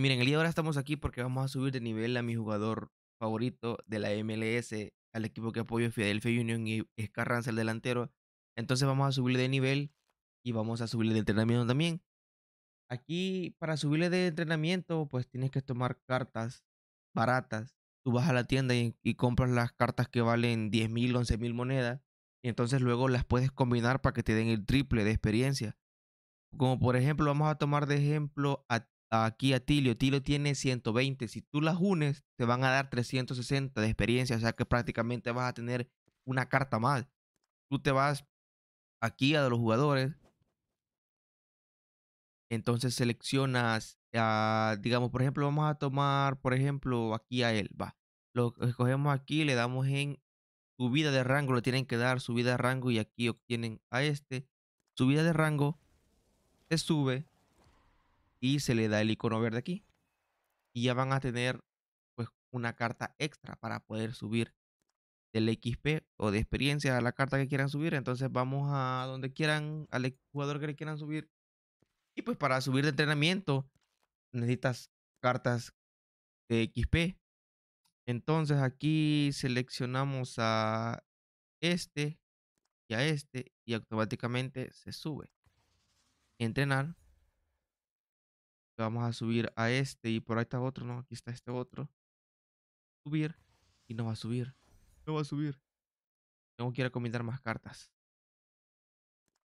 miren, el día ahora estamos aquí porque vamos a subir de nivel a mi jugador favorito de la MLS, al equipo que apoyo Philadelphia Union y Escarranza el delantero. Entonces vamos a subirle de nivel y vamos a subirle de entrenamiento también. Aquí para subirle de entrenamiento pues tienes que tomar cartas baratas. Tú vas a la tienda y, compras las cartas que valen 10 mil, 11 mil monedas. Y entonces luego las puedes combinar para que te den el triple de experiencia. Como por ejemplo vamos a tomar de ejemplo a aquí a Tilio. Tilio tiene 120. Si tú las unes, te van a dar 360 de experiencia. O sea que prácticamente vas a tener una carta más. Tú te vas aquí a los jugadores. Entonces seleccionas, ah, digamos, por ejemplo, vamos a tomar, por ejemplo, aquí a él. Va. Lo escogemos aquí, le damos en subida de rango. Le tienen que dar subida de rango y aquí obtienen a este. Subida de rango. se sube y se le da el icono verde aquí. Y ya van a tener pues una carta extra para poder subir del XP o de experiencia a la carta que quieran subir. Entonces vamos a donde quieran, al jugador que le quieran subir. Y pues para subir de entrenamiento necesitas cartas de XP. Entonces aquí seleccionamos a este y a este y automáticamente se sube. Entrenar vamos a subir a este y por ahí está otro, no, aquí está este otro. Subir y no va a subir. No va a subir. Tengo que ir a combinar más cartas.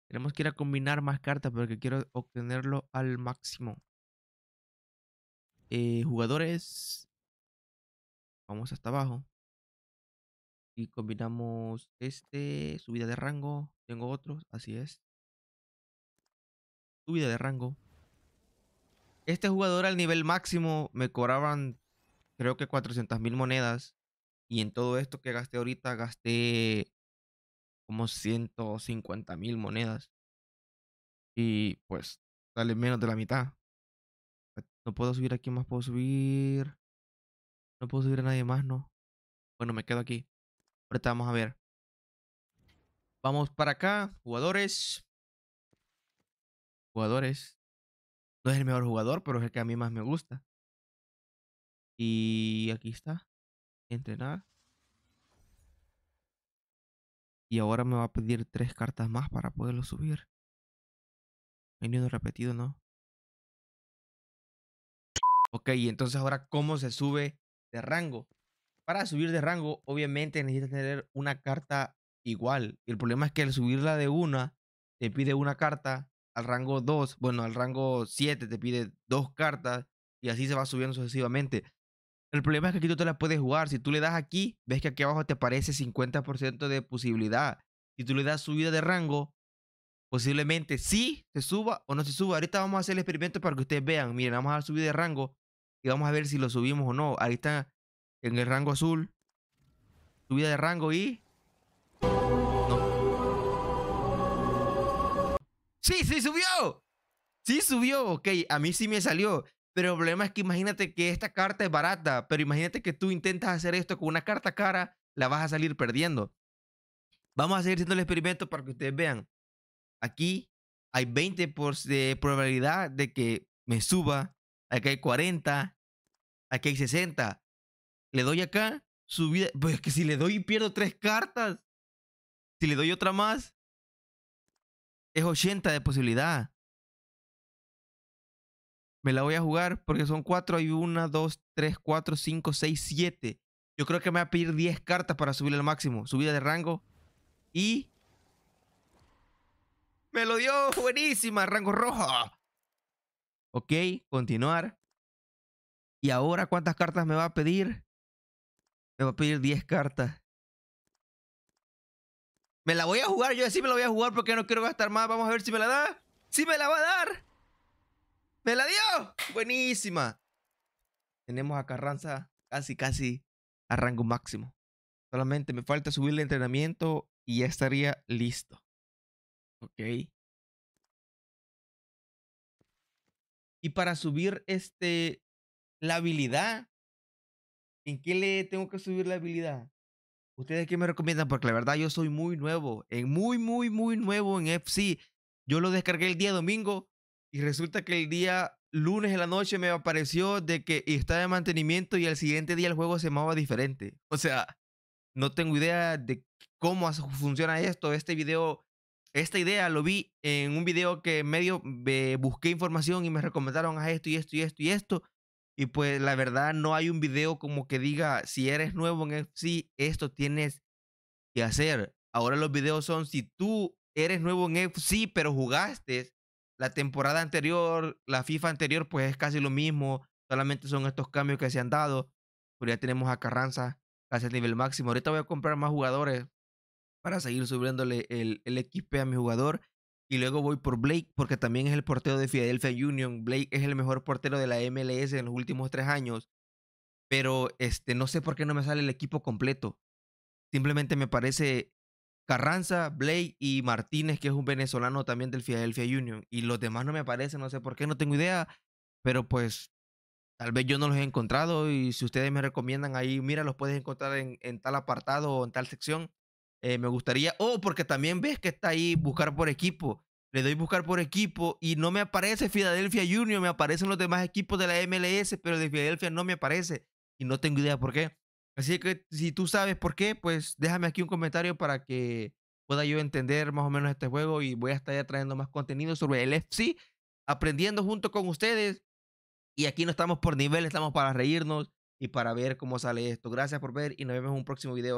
Tenemos que ir a combinar más cartas porque quiero obtenerlo al máximo. Eh, jugadores. Vamos hasta abajo. Y combinamos este, subida de rango. Tengo otros, así es. Subida de rango. Este jugador al nivel máximo me cobraban creo que 400 mil monedas. Y en todo esto que gasté ahorita gasté como 150 mil monedas. Y pues sale menos de la mitad. Pues, no puedo subir aquí más, puedo subir. No puedo subir a nadie más, ¿no? Bueno, me quedo aquí. Ahorita vamos a ver. Vamos para acá, jugadores. Jugadores. No es el mejor jugador, pero es el que a mí más me gusta. Y aquí está. Entrenar. Y ahora me va a pedir tres cartas más para poderlo subir. Hay repetido, ¿no? Ok, entonces ahora, ¿cómo se sube de rango? Para subir de rango, obviamente necesitas tener una carta igual. Y el problema es que al subirla de una, te pide una carta al rango 2, bueno, al rango 7 te pide dos cartas y así se va subiendo sucesivamente. El problema es que aquí tú te las puedes jugar. Si tú le das aquí, ves que aquí abajo te aparece 50% de posibilidad. Si tú le das subida de rango, posiblemente sí se suba o no se suba. Ahorita vamos a hacer el experimento para que ustedes vean. Miren, vamos a dar subida de rango y vamos a ver si lo subimos o no. Ahí está en el rango azul. Subida de rango y... Sí, sí subió. Sí subió, ok, a mí sí me salió. Pero el problema es que imagínate que esta carta es barata, pero imagínate que tú intentas hacer esto con una carta cara, la vas a salir perdiendo. Vamos a seguir haciendo el experimento para que ustedes vean. Aquí hay 20 por de probabilidad de que me suba. Aquí hay 40. Aquí hay 60. Le doy acá, subida. Pues es que si le doy pierdo tres cartas. Si le doy otra más, es 80 de posibilidad. Me la voy a jugar porque son 4, hay 1, 2, 3, 4, 5, 6, 7. Yo creo que me va a pedir 10 cartas para subir al máximo. Subida de rango. Y... Me lo dio buenísima, rango rojo. Ok, continuar. ¿Y ahora cuántas cartas me va a pedir? Me va a pedir 10 cartas. Me la voy a jugar, yo sí me la voy a jugar porque no quiero gastar más. Vamos a ver si me la da. ¡Sí me la va a dar! ¡Me la dio! ¡Buenísima! Tenemos a Carranza casi, casi a rango máximo. Solamente me falta subir el entrenamiento y ya estaría listo. Ok. Y para subir este, la habilidad, ¿en qué le tengo que subir la habilidad? ¿Ustedes qué me recomiendan? Porque la verdad yo soy muy nuevo, en eh, muy, muy, muy nuevo en FC. Yo lo descargué el día domingo y resulta que el día lunes de la noche me apareció de que estaba de mantenimiento y al siguiente día el juego se llamaba diferente. O sea, no tengo idea de cómo funciona esto. Este video, esta idea lo vi en un video que medio eh, busqué información y me recomendaron a esto y esto y esto y esto. Y pues la verdad no hay un video como que diga, si eres nuevo en FC, esto tienes que hacer. Ahora los videos son, si tú eres nuevo en FC, pero jugaste la temporada anterior, la FIFA anterior, pues es casi lo mismo. Solamente son estos cambios que se han dado. Pero pues, ya tenemos a Carranza casi al nivel máximo. Ahorita voy a comprar más jugadores para seguir subiéndole el, el XP a mi jugador. Y luego voy por Blake, porque también es el portero de Philadelphia Union. Blake es el mejor portero de la MLS en los últimos tres años. Pero este, no sé por qué no me sale el equipo completo. Simplemente me parece Carranza, Blake y Martínez, que es un venezolano también del Philadelphia Union. Y los demás no me aparecen, no sé por qué, no tengo idea. Pero pues tal vez yo no los he encontrado y si ustedes me recomiendan ahí, mira, los puedes encontrar en, en tal apartado o en tal sección. Eh, me gustaría, o oh, porque también ves que está ahí buscar por equipo. Le doy buscar por equipo y no me aparece Philadelphia Junior, me aparecen los demás equipos de la MLS, pero de Philadelphia no me aparece y no tengo idea por qué. Así que si tú sabes por qué, pues déjame aquí un comentario para que pueda yo entender más o menos este juego y voy a estar ya trayendo más contenido sobre el FC, aprendiendo junto con ustedes. Y aquí no estamos por nivel, estamos para reírnos y para ver cómo sale esto. Gracias por ver y nos vemos en un próximo video.